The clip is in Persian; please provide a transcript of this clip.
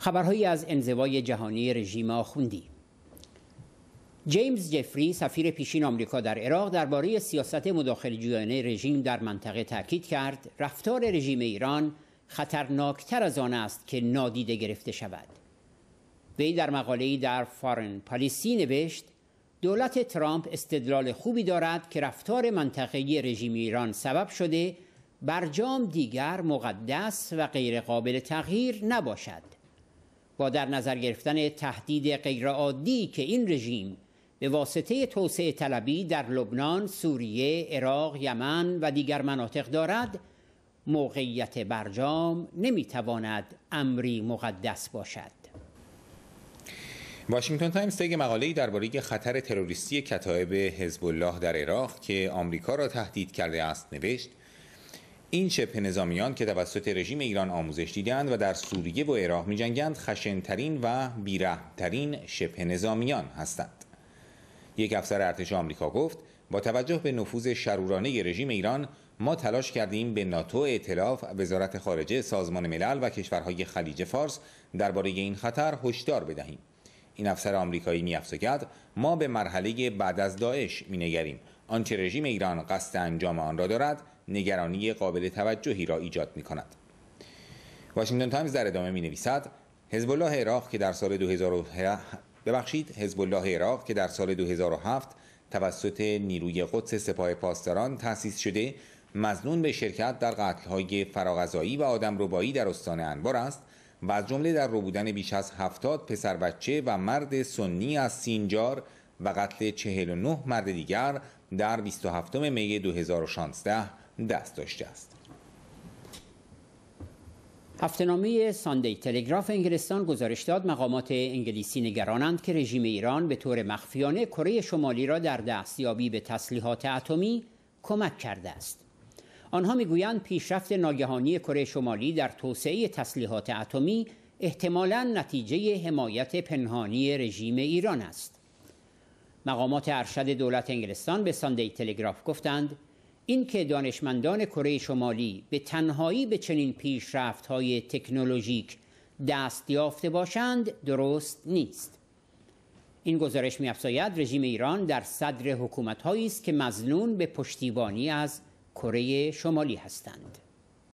خبرهایی از انزوای جهانی رژیم آخوندی جیمز جفری سفیر پیشین آمریکا در عراق درباره سیاست مداخله‌جویانه رژیم در منطقه تاکید کرد رفتار رژیم ایران خطرناکتر از آن است که نادیده گرفته شود وی در مقاله‌ای در فارن پالیسی نوشت دولت ترامپ استدلال خوبی دارد که رفتار منطقه‌ای رژیم ایران سبب شده برجام دیگر مقدس و غیرقابل تغییر نباشد با در نظر گرفتن تهدید غیرعادی که این رژیم به واسطه توسعه طلبی در لبنان، سوریه، عراق، یمن و دیگر مناطق دارد موقعیت برجام نمیتواند امری مقدس باشد واشنگتن تایمز طی مقاله‌ای درباره خطر تروریستی کتایب حزب الله در عراق که آمریکا را تهدید کرده است نوشت این شبه نظامیان که توسط رژیم ایران آموزش دیدند و در سوریه و عراق میجنگند خشنترین و بیرحمترین شبه نظامیان هستند یک افسر ارتش آمریکا گفت با توجه به نفوذ شرورانه رژیم ایران ما تلاش کردیم به ناتو اعتلاف وزارت خارجه سازمان ملل و کشورهای خلیج فارس درباره این خطر هشدار بدهیم این افسر آمریکایی میافزاید ما به مرحله بعد از داعش مینگریم آنچه رژیم ایران قصد انجام آن را دارد نگرانی قابل توجهی را ایجاد می کند واشنگتن تایمز در ادامه می نویسد حزب الله عراق که در سال 2000 ببخشید حزب الله عراق که در سال 2007 توسط نیروی قدس سپاه پاسداران تأسیس شده مزنون به شرکت در قتل‌های فراغذایی و ربایی در استان انبار است و از جمله در روبودن بیش از هفتاد پسر بچه و مرد سنی از سینجار و قتل 49 مرد دیگر در 27 می 2016 دست داشته است هفتنامه ساندی تلگراف انگلستان گزارش داد مقامات انگلیسی نگرانند که رژیم ایران به طور مخفیانه کره شمالی را در دستیابی به تسلیحات اتمی کمک کرده است. آنها میگویند پیشرفت ناگهانی کره شمالی در توسعه تسلیحات اتمی احتمالا نتیجه حمایت پنهانی رژیم ایران است. مقامات ارشد دولت انگلستان به ساندی تلگراف گفتند این که دانشمندان کره شمالی به تنهایی به چنین پیشرفت های تکنولوژیک دست یافته باشند درست نیست این گزارش میافزاید رژیم ایران در صدر حکومت است که مزنون به پشتیبانی از کره شمالی هستند